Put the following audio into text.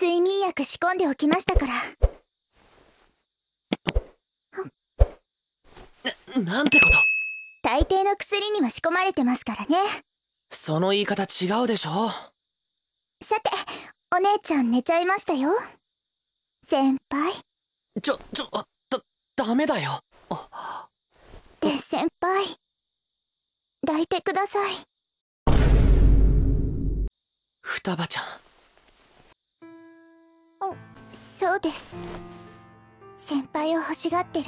睡眠薬仕込んでおきましたからななんてこと大抵の薬には仕込まれてますからねその言い方違うでしょさてお姉ちゃん寝ちゃいましたよ先輩ちょちょだダメだよで先輩抱いてください双葉ちゃんそうです先輩を欲しがってる